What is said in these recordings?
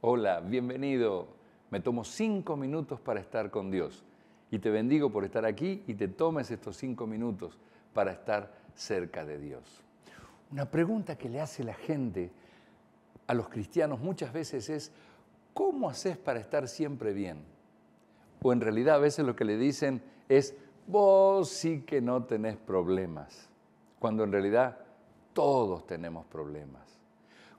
Hola, bienvenido. Me tomo cinco minutos para estar con Dios. Y te bendigo por estar aquí y te tomes estos cinco minutos para estar cerca de Dios. Una pregunta que le hace la gente a los cristianos muchas veces es, ¿cómo haces para estar siempre bien? O en realidad a veces lo que le dicen es, vos sí que no tenés problemas, cuando en realidad todos tenemos problemas.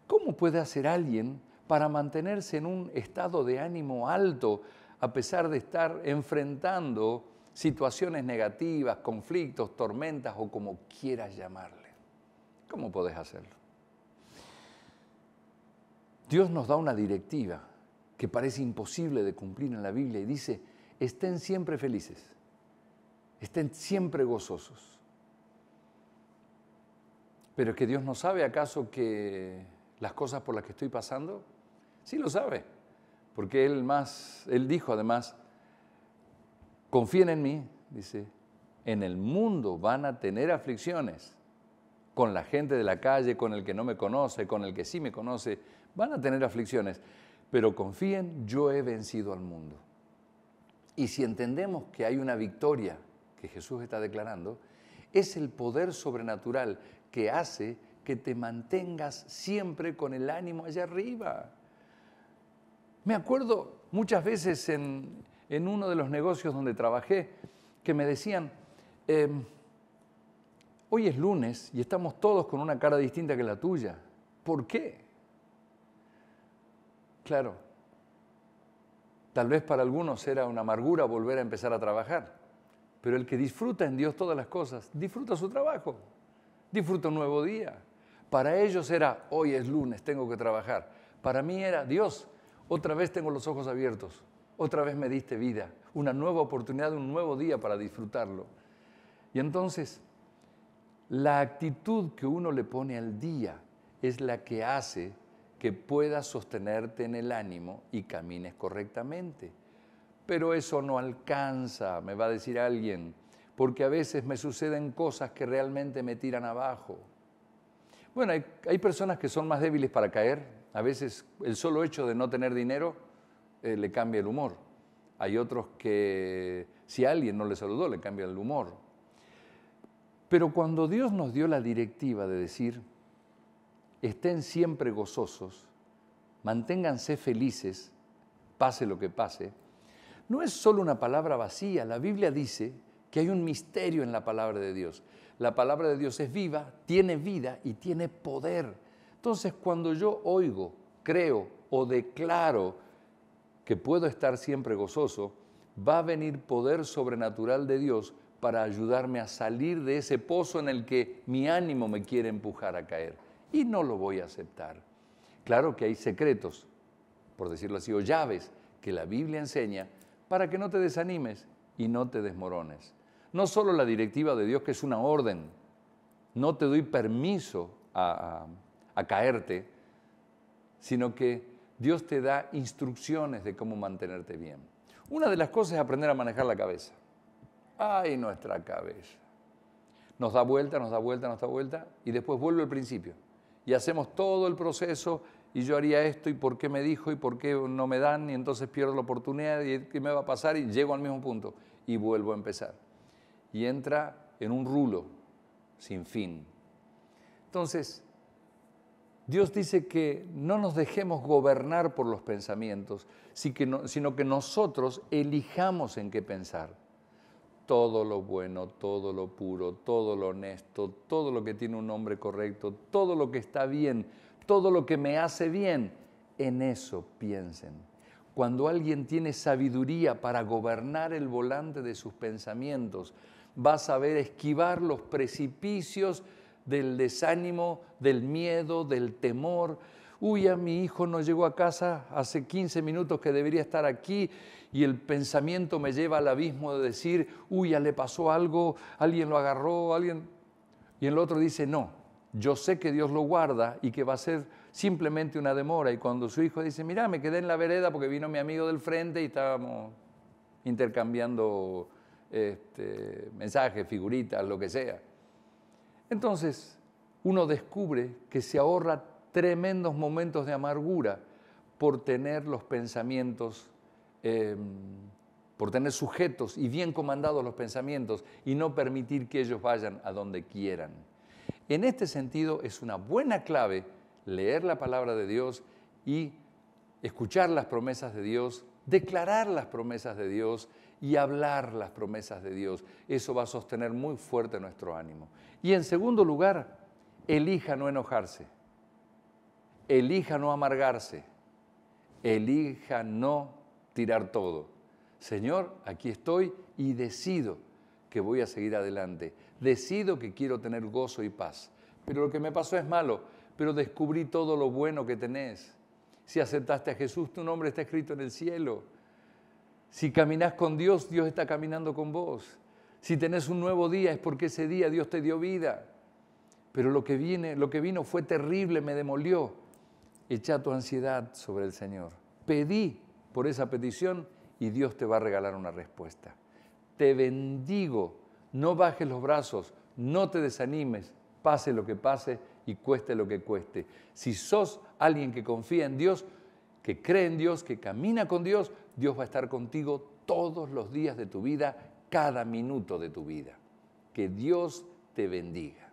¿Cómo puede hacer alguien para mantenerse en un estado de ánimo alto a pesar de estar enfrentando situaciones negativas, conflictos, tormentas o como quieras llamarle. ¿Cómo podés hacerlo? Dios nos da una directiva que parece imposible de cumplir en la Biblia y dice, estén siempre felices, estén siempre gozosos. Pero es que Dios no sabe acaso que las cosas por las que estoy pasando Sí lo sabe, porque él, más, él dijo además, confíen en mí, dice, en el mundo van a tener aflicciones, con la gente de la calle, con el que no me conoce, con el que sí me conoce, van a tener aflicciones, pero confíen, yo he vencido al mundo. Y si entendemos que hay una victoria que Jesús está declarando, es el poder sobrenatural que hace que te mantengas siempre con el ánimo allá arriba. Me acuerdo muchas veces en, uno de los negocios donde trabajé que me decían, em, hoy es lunes y estamos todos con una cara distinta que la tuya. ¿Por qué? Claro, tal vez para algunos era una amargura volver a empezar a trabajar, pero el que disfruta en Dios todas las cosas, disfruta su trabajo, disfruta un nuevo día. Para ellos era, hoy es lunes, tengo que trabajar. Para mí era, Dios, otra vez tengo los ojos abiertos. Otra vez me diste vida. Una nueva oportunidad, un nuevo día para disfrutarlo. Y entonces, la actitud que uno le pone al día es la que hace que puedas sostenerte en el ánimo y camines correctamente. Pero eso no alcanza, me va a decir alguien, porque a veces me suceden cosas que realmente me tiran abajo. Bueno, hay, hay personas que son más débiles para caer, a veces el solo hecho de no tener dinero eh, le cambia el humor. Hay otros que si alguien no le saludó le cambia el humor. Pero cuando Dios nos dio la directiva de decir, estén siempre gozosos, manténganse felices, pase lo que pase, no es solo una palabra vacía. La Biblia dice que hay un misterio en la palabra de Dios. La palabra de Dios es viva, tiene vida y tiene poder entonces, cuando yo oigo, creo o declaro que puedo estar siempre gozoso, va a venir poder sobrenatural de Dios para ayudarme a salir de ese pozo en el que mi ánimo me quiere empujar a caer. Y no lo voy a aceptar. Claro que hay secretos, por decirlo así, o llaves que la Biblia enseña para que no te desanimes y no te desmorones. No solo la directiva de Dios, que es una orden, no te doy permiso a, a a caerte, sino que Dios te da instrucciones de cómo mantenerte bien. Una de las cosas es aprender a manejar la cabeza. Ay, nuestra cabeza. Nos da vuelta, nos da vuelta, nos da vuelta y después vuelvo al principio. Y hacemos todo el proceso y yo haría esto y por qué me dijo y por qué no me dan y entonces pierdo la oportunidad y qué me va a pasar y llego al mismo punto y vuelvo a empezar. Y entra en un rulo sin fin. Entonces, Dios dice que no nos dejemos gobernar por los pensamientos, sino que nosotros elijamos en qué pensar. Todo lo bueno, todo lo puro, todo lo honesto, todo lo que tiene un nombre correcto, todo lo que está bien, todo lo que me hace bien, en eso piensen. Cuando alguien tiene sabiduría para gobernar el volante de sus pensamientos, va a saber esquivar los precipicios, del desánimo, del miedo, del temor. Uy, a mi hijo no llegó a casa hace 15 minutos que debería estar aquí y el pensamiento me lleva al abismo de decir, uy, ya le pasó algo, alguien lo agarró, alguien... Y el otro dice, no, yo sé que Dios lo guarda y que va a ser simplemente una demora. Y cuando su hijo dice, mira, me quedé en la vereda porque vino mi amigo del frente y estábamos intercambiando este, mensajes, figuritas, lo que sea. Entonces, uno descubre que se ahorra tremendos momentos de amargura por tener los pensamientos, em, por tener sujetos y bien comandados los pensamientos y no permitir que ellos vayan a donde quieran. En este sentido, es una buena clave leer la palabra de Dios y escuchar las promesas de Dios declarar las promesas de Dios y hablar las promesas de Dios. Eso va a sostener muy fuerte nuestro ánimo. Y en segundo lugar, elija no enojarse, elija no amargarse, elija no tirar todo. Señor, aquí estoy y decido que voy a seguir adelante, decido que quiero tener gozo y paz. Pero lo que me pasó es malo, pero descubrí todo lo bueno que tenés si aceptaste a Jesús, tu nombre está escrito en el cielo. Si caminas con Dios, Dios está caminando con vos. Si tenés un nuevo día, es porque ese día Dios te dio vida. Pero lo que, viene, lo que vino fue terrible, me demolió. Echa tu ansiedad sobre el Señor. Pedí por esa petición y Dios te va a regalar una respuesta. Te bendigo, no bajes los brazos, no te desanimes, pase lo que pase y cueste lo que cueste. Si sos alguien que confía en Dios, que cree en Dios, que camina con Dios, Dios va a estar contigo todos los días de tu vida, cada minuto de tu vida. Que Dios te bendiga.